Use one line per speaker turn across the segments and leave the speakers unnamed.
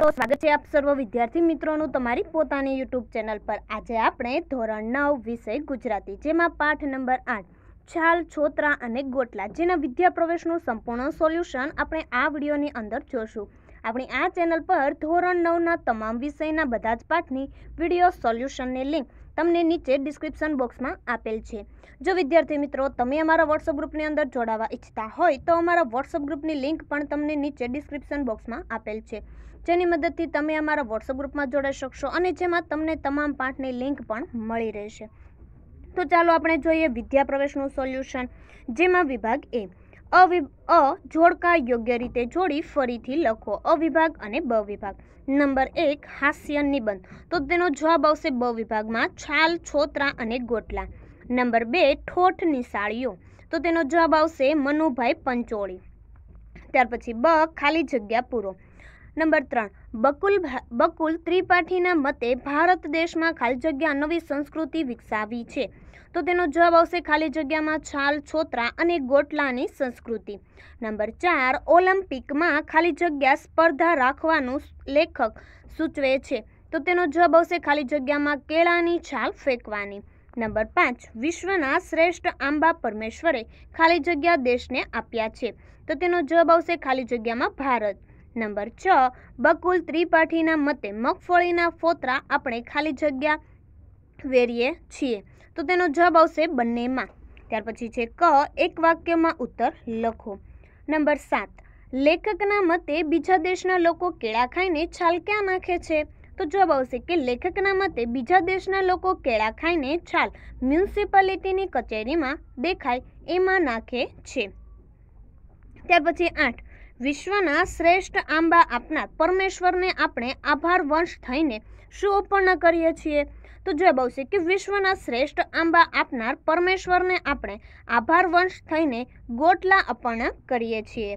મિત્રો સ્વાગત છે આપ સર્વ વિદ્યાર્થી મિત્રોનું તમારી પોતાની યુટ્યુબ ચેનલ પર આજે આપણે ધોરણ નવ વિષય ગુજરાતી જેમાં પાઠ નંબર આઠ છાલ છોતરા અને ગોટલા જેના વિદ્યા પ્રવેશનું સંપૂર્ણ સોલ્યુશન આપણે આ વિડીયોની અંદર જોશું આપણી આ ચેનલ પર ધોરણ નવના તમામ વિષયના બધા જ પાઠની વિડીયો સોલ્યુશનની લિંક તમને નીચે ડિસ્ક્રિપ્શન બોક્સમાં આપેલ છે જો વિદ્યાર્થી મિત્રો તમે અમારા વોટ્સઅપ ગ્રુપની અંદર જોડાવા ઈચ્છતા હોય તો અમારા વોટ્સઅપ ગ્રુપની લિંક પણ તમને નીચે ડિસ્ક્રિપ્શન બોક્સમાં આપેલ છે જેની મદદથી તમે અમારા વોટ્સઅપ ગ્રુપમાં જોડાઈ શકશો અને જેમાં તમને તમામ પાઠની લિંક પણ મળી રહેશે તો ચાલો આપણે જોઈએ વિદ્યા પ્રવેશનું સોલ્યુશન જેમાં વિભાગ એ અવિ અ જોડકા યોગ્ય રીતે જોડી ફરીથી લખો અવિભાગ અને બ વિભાગ નંબર એક હાસ્ય નિબંધ તો તેનો જવાબ આવશે બ વિભાગમાં છાલ છોતરા અને ગોટલા નંબર બે ઠોઠ નિશાળીઓ તો તેનો જવાબ આવશે મનુભાઈ પંચોળી ત્યાર પછી બ ખાલી જગ્યા પૂરો નંબર ત્રણ બકુલ બકુલ ત્રિપાઠીના મતે ભારત દેશમાં ખાલી જગ્યા નવી સંસ્કૃતિ વિકસાવી છે તો તેનો જવાબ આવશે ખાલી જગ્યામાં છાલ છોતરા અને ગોટલાની સંસ્કૃતિ નંબર ચાર ઓલિમ્પિકમાં ખાલી જગ્યા સ્પર્ધા રાખવાનું લેખક સૂચવે છે તો તેનો જવાબ આવશે ખાલી જગ્યામાં કેળાની છાલ ફેંકવાની નંબર પાંચ વિશ્વના શ્રેષ્ઠ આંબા પરમેશ્વરે ખાલી જગ્યા દેશને આપ્યા છે તો તેનો જવાબ આવશે ખાલી જગ્યામાં ભારત નંબર છ બકુલ ત્રિપાઠીના મતે મગફળીના ફોતરા આપણે ખાલી જગ્યા વેરીએ છીએ તો તેનો જવાબ આવશે બંનેમાં ત્યાર પછી છે ક એક વાક્યમાં ઉત્તર લખો નંબર સાત લેખકના મતે બીજા દેશના લોકો કેળા ખાઈને છાલ ક્યાં નાખે છે તો જવાબ આવશે કે લેખકના મતે બીજા દેશના લોકો કેળા ખાઈને છાલ મ્યુનિસિપાલિટીની કચેરીમાં દેખાય એમાં નાખે છે ત્યાર પછી આઠ વિશ્વના શ્રેષ્ઠ આંબા આપનાર પરમેશ્વરને આપણે આભાર વંશ થઈને શું અર્પણ કરીએ છીએ તો જવાબ આવશે કે વિશ્વના શ્રેષ્ઠ આંબા આપનાર પરમેશ્વરને આપણે આભાર વંશ થઈને ગોટલા અપર્ણ કરીએ છીએ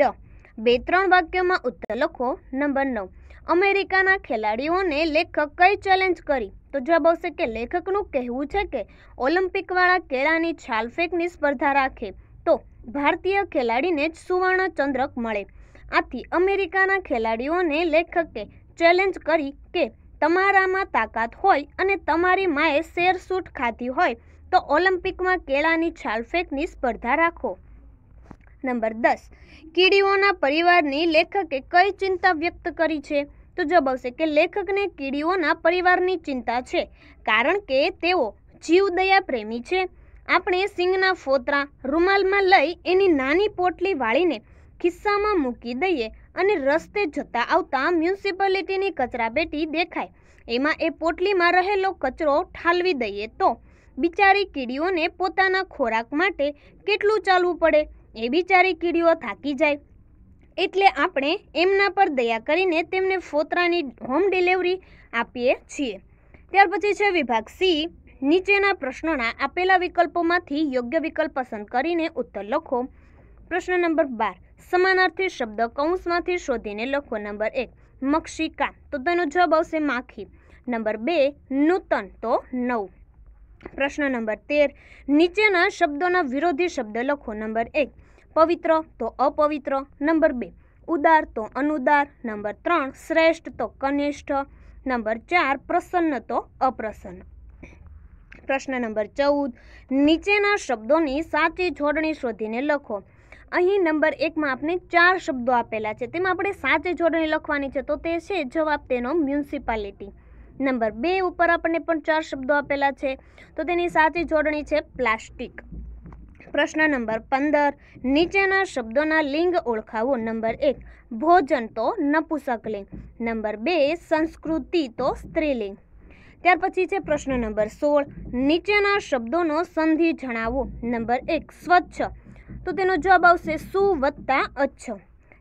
ડ બે ત્રણ વાક્યમાં ઉત્તર લખો નંબર નવ અમેરિકાના ખેલાડીઓને લેખક કઈ ચેલેન્જ કરી તો જવાબ આવશે કે લેખકનું કહેવું છે કે ઓલિમ્પિકવાળા કેળાની છાલ ફેંકની સ્પર્ધા રાખે તો ભારતીય ખેલાડીને જ સુવર્ણ ચંદ્રક મળે આથી અમેરિકાના ખેલાડીઓને લેખકે ચેલેન્જ કરી કે તમારામાં તાકાત હોય અને તમારી માએ શેર સૂટ ખાધી હોય તો ઓલિમ્પિકમાં કેળાની છાલફેંકની સ્પર્ધા રાખો નંબર દસ કીડીઓના પરિવારની લેખકે કઈ ચિંતા વ્યક્ત કરી છે તો જવાબ આવશે કે લેખકને કીડીઓના પરિવારની ચિંતા છે કારણ કે તેઓ જીવદયા પ્રેમી છે આપણે સિંગના ફોતરા રૂમાલમાં લઈ એની નાની પોટલી વાળીને ખિસ્સામાં મૂકી દઈએ અને રસ્તે જતા આવતા મ્યુનિસિપાલિટીની કચરાપેટી દેખાય એમાં એ પોટલીમાં રહેલો કચરો ઠાલવી દઈએ તો બિચારી કીડીઓને પોતાના ખોરાક માટે કેટલું ચાલવું પડે એ બિચારી કીડીઓ થાકી જાય એટલે આપણે એમના પર દયા કરીને તેમને ફોતરાની હોમ ડિલિવરી આપીએ છીએ ત્યાર પછી છે વિભાગ સી નીચેના પ્રશ્નોના આપેલા વિકલ્પોમાંથી યોગ્ય વિકલ્પ પસંદ કરીને ઉત્તર લખો પ્રશ્ન નંબર બાર સમાનાર્થી શબ્દ કૌંસમાંથી શોધીને લખો નંબર એક મક્ષિકા તો તેનો જવાબ આવશે માખી નંબર બે નૂતન તો નવ પ્રશ્ન નંબર તેર નીચેના શબ્દોના વિરોધી શબ્દ લખો નંબર એક પવિત્ર તો અપવિત્ર નંબર બે ઉદાર તો અનુદાર નંબર ત્રણ શ્રેષ્ઠ તો કનિષ્ઠ નંબર ચાર પ્રસન્ન તો અપ્રસન્ન પ્રશ્ન નંબર ચૌદ નીચેના શબ્દોની સાચી જોડણી શોધીને લખો અહીં નંબર એકમાં આપણે ચાર શબ્દો આપેલા છે તેમાં આપણે સાચી જોડણી લખવાની છે તો તે છે જવાબ તેનો મ્યુનિસિપાલિટી નંબર બે ઉપર આપણને પણ ચાર શબ્દો આપેલા છે તો તેની સાચી જોડણી છે પ્લાસ્ટિક પ્રશ્ન નંબર પંદર નીચેના શબ્દોના લિંગ ઓળખાવો નંબર એક ભોજન તો નપુસકલિંગ નંબર બે સંસ્કૃતિ તો સ્ત્રીલિંગ ત્યાર પછી છે પ્રશ્ન નંબર સોળ નીચેના શબ્દોનો સંધિ જણાવો નંબર એક સ્વચ્છ તો તેનો જવાબ આવશે સુ વત્તા અચ્છ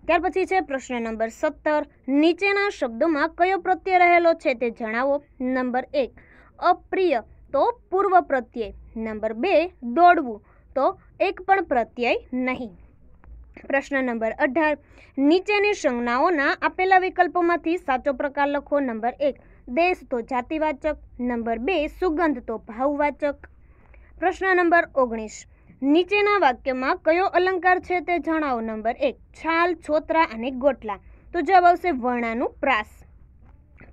ત્યાર પછી છે પ્રશ્ન નંબર સત્તર નીચેના શબ્દોમાં કયો પ્રત્યય રહેલો છે તે જણાવો નંબર એક અપ્રિય તો પૂર્વ પ્રત્યય નંબર બે દોડવું તો એક પણ પ્રત્યય નહીં પ્રશ્ન નંબર અઢાર નીચેની સંજ્ઞાઓના આપેલા વિકલ્પોમાંથી સાચો પ્રકાર લખો નંબર એક દેશ તો જાતિવાચક નંબર બે સુગંધ તો ભાવવાચક પ્રશ્ન નંબર ઓગણીસ નીચેના વાક્યમાં કયો અલંકાર છે તે જણાવો નંબર એક છાલ છોતરા અને ગોટલા તો જવાબ આવશે વર્ણાનું પ્રાસ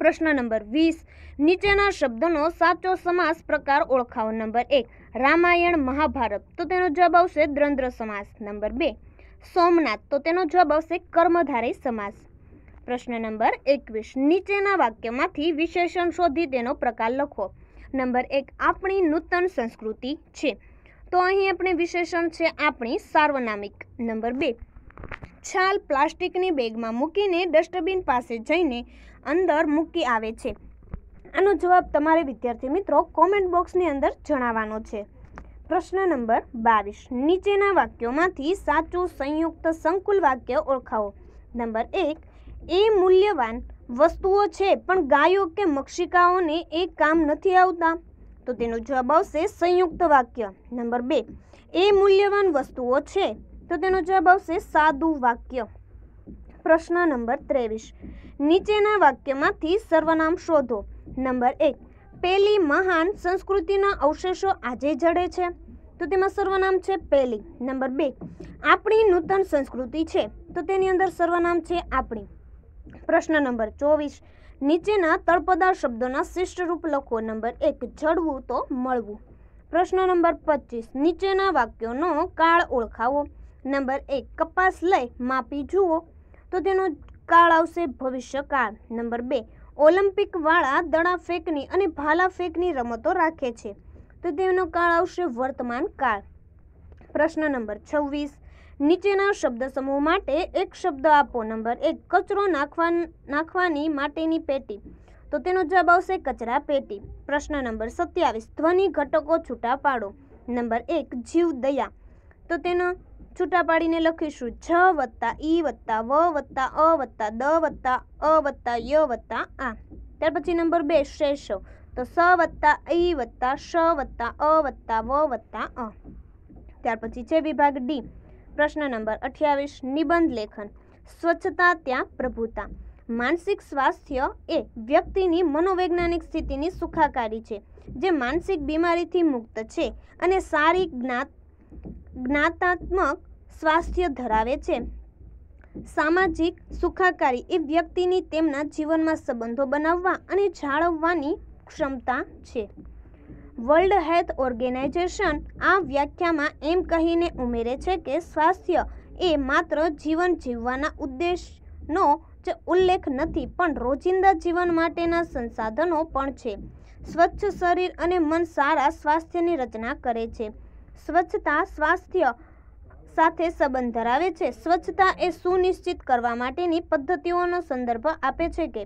પ્રશ્ન નંબર વીસ નીચેના શબ્દનો સાચો સમાસ પ્રકાર ઓળખાવો નંબર એક રામાયણ મહાભારત તો તેનો જવાબ આવશે દ્રંદ્ર સમાસ નંબર બે સોમનાથ તો તેનો જવાબ આવશે કર્મધારય સમાસ પ્રશ્ન નંબર એકવીસ નીચેના વાક્યમાંથી વિશેષણ શોધી તેનો પ્રકાર લખો નંબર એક આપણી નૂતન સંસ્કૃતિ છે તો અહીં આપણે વિશેષણ છે આપણી સાર્વનામિક નંબર બે છાલ પ્લાસ્ટિકની બેગમાં મૂકીને ડસ્ટબિન પાસે જઈને અંદર મૂકી આવે છે આનો જવાબ તમારે વિદ્યાર્થી મિત્રો કોમેન્ટ બોક્સની અંદર જણાવવાનો છે પ્રશ્ન નંબર બાવીસ નીચેના વાક્યોમાંથી સાચું સંયુક્ત સંકુલ વાક્ય ઓળખાવો નંબર એક એ મૂલ્યવાન વસ્તુઓ છે પણ ગાયો કે મક્ષિકાઓને એ કામ નથી આવતા તો તેનો જવાબ આવશે સંયુક્ત વાક્ય નંબર બે એ મૂલ્યવાન વસ્તુઓ છે તો તેનો જવાબ આવશે સાદું વાક્ય પ્રશ્ન નંબર ત્રેવીસ નીચેના વાક્યમાંથી સર્વનામ શોધો નંબર એક પેલી મહાન સંસ્કૃતિના અવશેષો આજે જડે છે તો તેમાં સર્વનામ છે પહેલી નંબર બે આપણી નૂતન સંસ્કૃતિ છે તો તેની અંદર સર્વનામ છે આપણી પ્રશ્ન નંબર ચોવીસ નીચેના તળપદાર શબ્દોના શિષ્ટ રૂપ લખો નંબર એક જડવું તો મળવું પ્રશ્ન નંબર પચીસ નીચેના વાક્યોનો કાળ ઓળખાવો નંબર એક કપાસ લઈ માપી જુઓ તો તેનો કાળ આવશે ભવિષ્યકાળ નંબર બે ઓલિમ્પિકવાળા દડા ફેંકની અને ભાલા ફેંકની રમતો રાખે છે તો તેનો કાળ આવશે વર્તમાન કાળ પ્રશ્ન નંબર છવ્વીસ નીચેના શબ્દ સમૂહ માટે એક શબ્દ આપો નંબર એક કચરો નાખવા નાખવાની માટેની પેટી તો તેનો જવાબ આવશે કચરા પેટી પ્રશ્ન નંબર સત્યાવીસ ધ્વનિ ઘટકો છૂટા પાડો નંબર એક જીવ દયા તો તેનો છૂટા પાડીને લખીશું જ વત્તા ઈ વત્તા વ વત્તા અ વત્તા દ વત્તા અ વત્તા ય વત્તા આ ત્યાર પછી નંબર બે શેષો તો સ વત્તા ઈ વત્તા શ વત્તા અ વત્તા વ વત્તા અ ત્યાર પછી છે વિભાગ ડી પ્રશ્ન નંબર અઠ્યાવીસ નિબંધ લેખન સ્વચ્છતા ત્યાં પ્રભુતા માનસિક સ્વાસ્થ્ય એ વ્યક્તિની મનોવૈજ્ઞાનિક સ્થિતિની સુખાકારી છે જે માનસિક બીમારીથી મુક્ત છે અને સારી જ્ઞાત જ્ઞાતાત્મક સ્વાસ્થ્ય ધરાવે છે સામાજિક સુખાકારી એ વ્યક્તિની તેમના જીવનમાં સંબંધો બનાવવા અને જાળવવાની ક્ષમતા છે વર્લ્ડ હેલ્થ ઓર્ગેનાઇઝેશન આ વ્યાખ્યામાં એમ કહીને ઉમેરે છે કે સ્વાસ્થ્ય એ માત્ર જીવન જીવવાના ઉદ્દેશનો જ ઉલ્લેખ નથી પણ રોજિંદા જીવન માટેના સંસાધનો પણ છે સ્વચ્છ શરીર અને મન સારા સ્વાસ્થ્યની રચના કરે છે સ્વચ્છતા સ્વાસ્થ્ય સાથે સંબંધ ધરાવે છે સ્વચ્છતા એ સુનિશ્ચિત કરવા માટેની પદ્ધતિઓનો સંદર્ભ આપે છે કે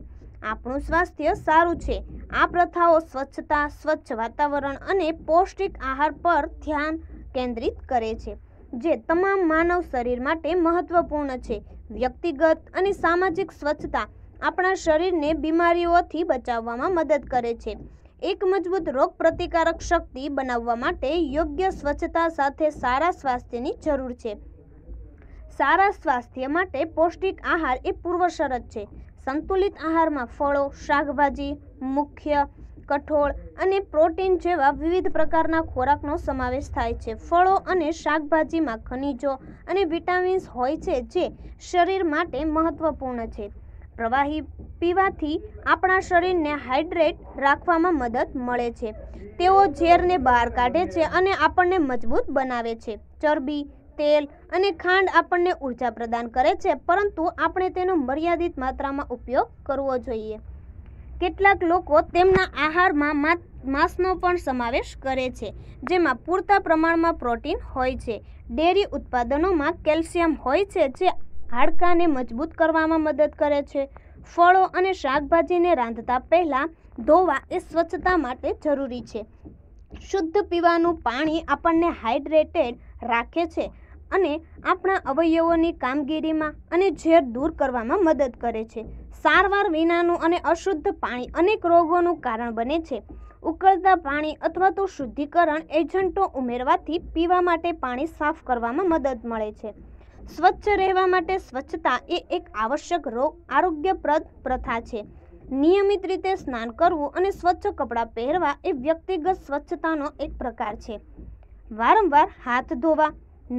આપણું સ્વાસ્થ્ય સારું છે આ પ્રથાઓ સ્વચ્છતા સ્વચ્છ વાતાવરણ અને પૌષ્ટિક આહાર પર ધ્યાન કેન્દ્રિત કરે છે જે તમામ માનવ શરીર માટે મહત્વપૂર્ણ છે વ્યક્તિગત અને સામાજિક સ્વચ્છતા આપણા શરીરને બીમારીઓથી બચાવવામાં મદદ કરે છે એક મજબૂત રોગ પ્રતિકારક શક્તિ બનાવવા માટે યોગ્ય સ્વચ્છતા સાથે સારા સ્વાસ્થ્યની જરૂર છે સારા સ્વાસ્થ્ય માટે પૌષ્ટિક આહાર એ પૂર્વશરત છે સંતુલિત આહારમાં ફળો શાકભાજી મુખ્ય કઠોળ અને પ્રોટીન જેવા વિવિધ પ્રકારના ખોરાકનો સમાવેશ થાય છે ફળો અને શાકભાજીમાં ખનિજો અને વિટામિન્સ હોય છે જે શરીર માટે મહત્વપૂર્ણ છે પ્રવાહી પીવાથી આપણા શરીરને હાઇડ્રેટ રાખવામાં મદદ મળે છે તેઓ ઝેરને બહાર કાઢે છે અને આપણને મજબૂત બનાવે છે ચરબી તેલ અને ખાંડ આપણને ઉર્જા પ્રદાન કરે છે પરંતુ આપણે તેનો મર્યાદિત માત્રામાં ઉપયોગ કરવો જોઈએ કેટલાક લોકો તેમના આહારમાં માંસનો પણ સમાવેશ કરે છે જેમાં પૂરતા પ્રમાણમાં પ્રોટીન હોય છે ડેરી ઉત્પાદનોમાં કેલ્શિયમ હોય છે જે હાડકાંને મજબૂત કરવામાં મદદ કરે છે ફળો અને શાકભાજીને રાંધતા પહેલાં ધોવા એ સ્વચ્છતા માટે જરૂરી છે શુદ્ધ પીવાનું પાણી આપણને હાઇડ્રેટેડ રાખે છે અને આપણા અવયવોની કામગીરીમાં અને ઝેર દૂર કરવામાં મદદ કરે છે સારવાર વિનાનું અને અશુદ્ધ પાણી અનેક રોગોનું કારણ બને છે ઉકળતા પાણી અથવા તો શુદ્ધિકરણ એજન્ટો ઉમેરવાથી પીવા માટે પાણી સાફ કરવામાં મદદ મળે છે સ્વચ્છ રહેવા માટે સ્વચ્છતા એ એક આવશ્યક રોગ આરોગ્યપ્રદ પ્રથા છે નિયમિત રીતે સ્નાન કરવું અને સ્વચ્છ કપડાં પહેરવા એ વ્યક્તિગત સ્વચ્છતાનો એક પ્રકાર છે વારંવાર હાથ ધોવા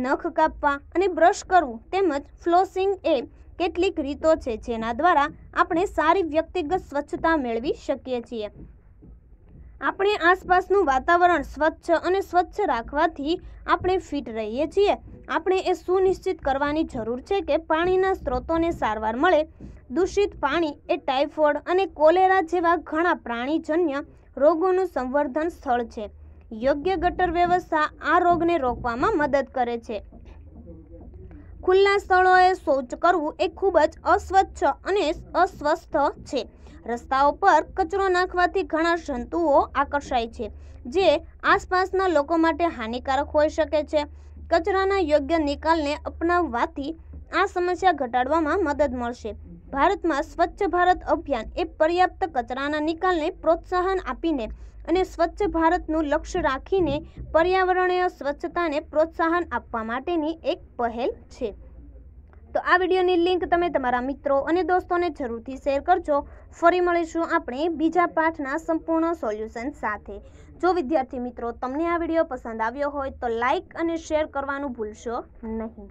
નખ કાપવા અને બ્રશ કરવું તેમજ ફ્લોસિંગ એ કેટલીક રીતો છે જેના દ્વારા આપણે સારી વ્યક્તિગત સ્વચ્છતા મેળવી શકીએ છીએ આપણે આસપાસનું વાતાવરણ સ્વચ્છ અને સ્વચ્છ રાખવાથી આપણે ફિટ રહીએ છીએ આપણે એ સુનિશ્ચિત કરવાની જરૂર છે કે પાણીના સ્ત્રોતોને સારવાર મળે દૂષિત પાણી એ ટાઇફોઇડ અને કોલેરા જેવા ઘણા પ્રાણીજન્ય રોગોનું સંવર્ધન સ્થળ છે યોગ્ય ગટર વ્યવસ્થા આ રોગને રોકવામાં મદદ કરે છે ખુલ્લા સ્થળોએ શૌચ કરવું એ ખૂબ જ અસ્વચ્છ અને અસ્વસ્થ છે રસ્તાઓ પર કચરો નાખવાથી ઘણા જંતુઓ આકર્ષાય છે જે આસપાસના લોકો માટે હાનિકારક હોઈ શકે છે કચરાના યોગ્ય નિકાલને અપનાવવાથી આ સમસ્યા ઘટાડવામાં મદદ મળશે ભારતમાં સ્વચ્છ ભારત અભિયાન એ પર્યાપ્ત કચરાના નિકાલને પ્રોત્સાહન આપીને અને સ્વચ્છ ભારતનું લક્ષ્ય રાખીને પર્યાવરણીય સ્વચ્છતાને પ્રોત્સાહન આપવા માટેની એક પહેલ છે તો આ વિડીયોની લિંક તમે તમારા મિત્રો અને દોસ્તોને જરૂરથી શેર કરજો ફરી મળીશું આપણે બીજા પાઠના સંપૂર્ણ સોલ્યુશન સાથે જો વિદ્યાર્થી મિત્રો તમને આ વિડીયો પસંદ આવ્યો હોય તો લાઇક અને શેર કરવાનું ભૂલશો નહીં